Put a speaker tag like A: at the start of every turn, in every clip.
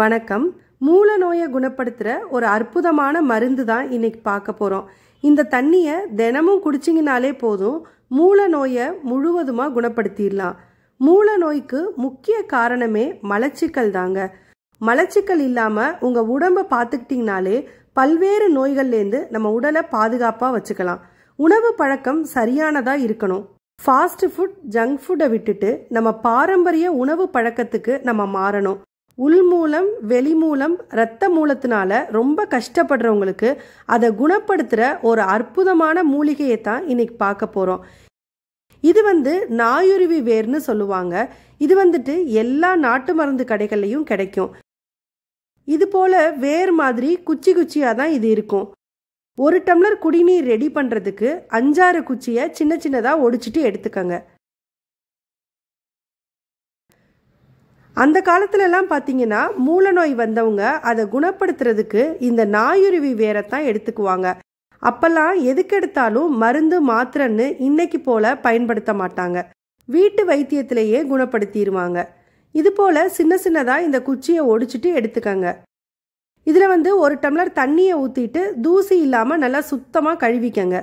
A: வணக்கம் மூல நோயை குணப்படுத்துகிற ஒரு அற்புதமான மருந்து தான் இன்னைக்கு பார்க்க போகிறோம் இந்த தண்ணியை தினமும் குடிச்சிங்கனாலே போதும் மூல நோயை முழுவதுமாக குணப்படுத்திடலாம் மூல நோய்க்கு முக்கிய காரணமே மலச்சிக்கல் தாங்க மலச்சிக்கல் இல்லாமல் உங்கள் உடம்பை பார்த்துக்கிட்டிங்கனாலே பல்வேறு நோய்கள்லேருந்து நம்ம உடலை பாதுகாப்பாக வச்சுக்கலாம் உணவு பழக்கம் சரியானதாக இருக்கணும் ஃபாஸ்ட் ஃபுட் ஜங்க் ஃபுட்டை விட்டுட்டு நம்ம பாரம்பரிய உணவு பழக்கத்துக்கு நம்ம மாறணும் உள் மூலம் வெளி மூலம் இரத்த மூலத்தினால ரொம்ப கஷ்டப்படுறவங்களுக்கு அதை குணப்படுத்துகிற ஒரு அற்புதமான மூலிகையை தான் இன்னைக்கு பார்க்க போகிறோம் இது வந்து நாயுருவி வேர்னு சொல்லுவாங்க இது வந்துட்டு எல்லா நாட்டு மருந்து கடைகள்லையும் கிடைக்கும் இது போல வேர் மாதிரி குச்சி குச்சியாக தான் இது இருக்கும் ஒரு டம்ளர் குடிநீர் ரெடி பண்ணுறதுக்கு அஞ்சாறு குச்சியை சின்ன சின்னதாக ஒடிச்சிட்டு எடுத்துக்கங்க அந்த காலத்துலலாம் பார்த்தீங்கன்னா மூல நோய் வந்தவங்க அதை குணப்படுத்துறதுக்கு இந்த நாயுருவி வேரத்தான் எடுத்துக்குவாங்க அப்பெல்லாம் எதுக்கு எடுத்தாலும் மருந்து மாத்திரன்னு இன்னைக்கு போல பயன்படுத்த மாட்டாங்க வீட்டு வைத்தியத்திலேயே குணப்படுத்திடுவாங்க இது போல சின்ன சின்னதாக இந்த குச்சியை ஒடிச்சிட்டு எடுத்துக்கங்க இதில் வந்து ஒரு டம்ளர் தண்ணியை ஊற்றிட்டு தூசி இல்லாமல் நல்லா சுத்தமாக கழுவிக்கங்க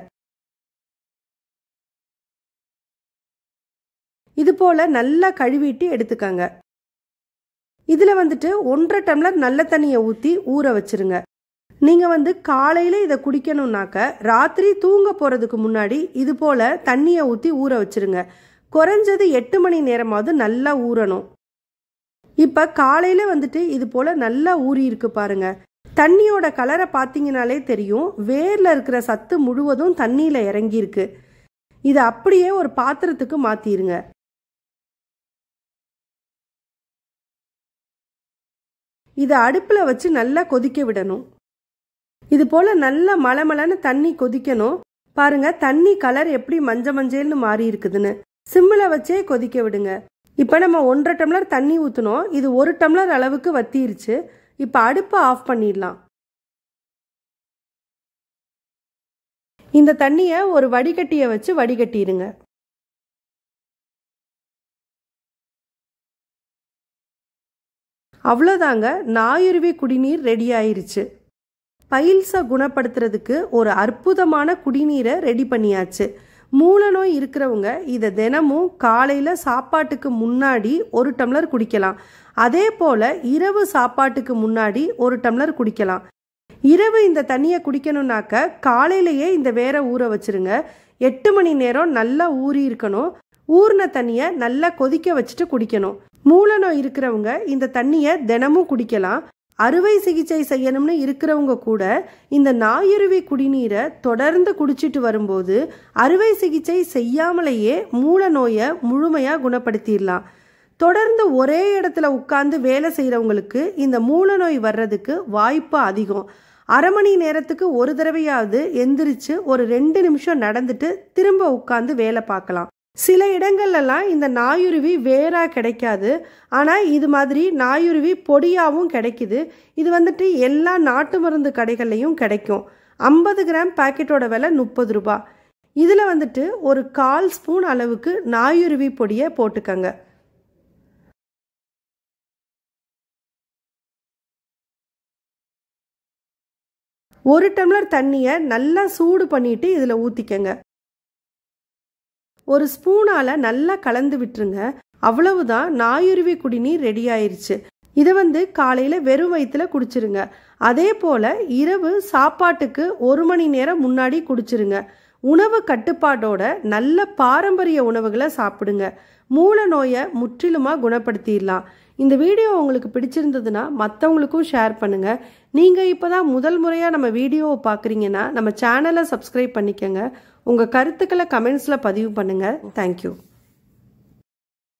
A: இது போல் நல்லா கழுவிட்டு எடுத்துக்கங்க இதில் வந்துட்டு ஒன்றரை டம்ளர் நல்ல தண்ணியை ஊற்றி ஊற வச்சுருங்க நீங்கள் வந்து காலையில் இதை குடிக்கணும்னாக்க ராத்திரி தூங்க போகிறதுக்கு முன்னாடி இது போல் தண்ணியை ஊற்றி ஊற வச்சுருங்க குறைஞ்சது எட்டு மணி நேரமாவது நல்லா ஊறணும் இப்போ காலையில் வந்துட்டு இது போல் நல்லா ஊறி இருக்கு பாருங்க தண்ணியோட கலரை பார்த்தீங்கனாலே தெரியும் வேரில் இருக்கிற சத்து முழுவதும் தண்ணியில் இறங்கியிருக்கு இதை அப்படியே ஒரு பாத்திரத்துக்கு மாற்றிடுங்க இதை அடுப்பில் வச்சு நல்லா கொதிக்க விடணும் இது போல் நல்லா மலமலன்னு தண்ணி கொதிக்கணும் பாருங்க தண்ணி கலர் எப்படி மஞ்ச மஞ்சள்னு மாறி இருக்குதுன்னு சிம்மில் வச்சே கொதிக்க விடுங்க இப்போ நம்ம ஒன்றரை டம்ளர் தண்ணி ஊற்றணும் இது ஒரு டம்ளர் அளவுக்கு வத்திருச்சு
B: இப்போ அடுப்பை ஆஃப் பண்ணிடலாம் இந்த தண்ணியை ஒரு வடிகட்டியை வச்சு வடிகட்டிடுங்க அவ்வளோதாங்க
A: நாயுருவி குடிநீர் ரெடி ஆயிருச்சு பயில்சா குணப்படுத்துறதுக்கு ஒரு அற்புதமான குடிநீரை ரெடி பண்ணியாச்சு மூல நோய் இருக்கிறவங்க இதை தினமும் காலையில் சாப்பாட்டுக்கு முன்னாடி ஒரு டம்ளர் குடிக்கலாம் அதே போல் இரவு சாப்பாட்டுக்கு முன்னாடி ஒரு டம்ளர் குடிக்கலாம் இரவு இந்த தண்ணியை குடிக்கணும்னாக்க காலையிலேயே இந்த வேற ஊற வச்சிருங்க எட்டு மணி நேரம் நல்லா ஊறி இருக்கணும் ஊர்ன தண்ணியை நல்லா கொதிக்க வச்சுட்டு குடிக்கணும் மூல நோய் இருக்கிறவங்க இந்த தண்ணியை தினமும் குடிக்கலாம் அறுவை சிகிச்சை செய்யணும்னு இருக்கிறவங்க கூட இந்த நாயுருவி குடிநீரை தொடர்ந்து குடிச்சிட்டு வரும்போது அறுவை சிகிச்சை செய்யாமலேயே மூல நோயை முழுமையாக குணப்படுத்திடலாம் தொடர்ந்து ஒரே இடத்துல உட்கார்ந்து வேலை செய்கிறவங்களுக்கு இந்த மூல நோய் வர்றதுக்கு வாய்ப்பு அதிகம் அரை மணி நேரத்துக்கு ஒரு தடவையாவது எந்திரிச்சு ஒரு ரெண்டு நிமிஷம் நடந்துட்டு திரும்ப உட்காந்து வேலை பார்க்கலாம் சில இடங்கள்லலாம் இந்த நாயுருவி வேறாக கிடைக்காது ஆனால் இது மாதிரி நாயுருவி பொடியாகவும் கிடைக்குது இது வந்துட்டு எல்லா நாட்டு மருந்து கடைகள்லையும் கிடைக்கும் ஐம்பது கிராம் பாக்கெட்டோட விலை முப்பது ரூபா இதில் வந்துட்டு ஒரு கால் ஸ்பூன் அளவுக்கு நாயுருவி பொடியை
B: போட்டுக்கங்க ஒரு டம்ளர் தண்ணியை நல்லா சூடு
A: பண்ணிட்டு இதில் ஊற்றிக்கங்க ஒரு ஸ்பூனால நல்லா கலந்து விட்டுருங்க அவ்வளவுதான் நாயுருவி குடிநீர் ரெடி ஆயிருச்சு இதை வந்து காலையில் வெறும் வயிற்றுல குடிச்சிருங்க அதே போல் இரவு சாப்பாட்டுக்கு ஒரு மணி நேரம் முன்னாடி குடிச்சிருங்க உணவு கட்டுப்பாடோட நல்ல பாரம்பரிய உணவுகளை சாப்பிடுங்க மூல நோயை முற்றிலுமாக குணப்படுத்திடலாம் இந்த வீடியோ உங்களுக்கு பிடிச்சிருந்ததுன்னா மற்றவங்களுக்கும் ஷேர் பண்ணுங்கள் நீங்கள் இப்போ தான் முதல் முறையாக நம்ம வீடியோவை பார்க்குறீங்கன்னா நம்ம சேனலை சப்ஸ்கிரைப் பண்ணிக்கோங்க உங்கள் கருத்துக்களை கமெண்ட்ஸில் பதிவு பண்ணுங்கள் தேங்க்யூ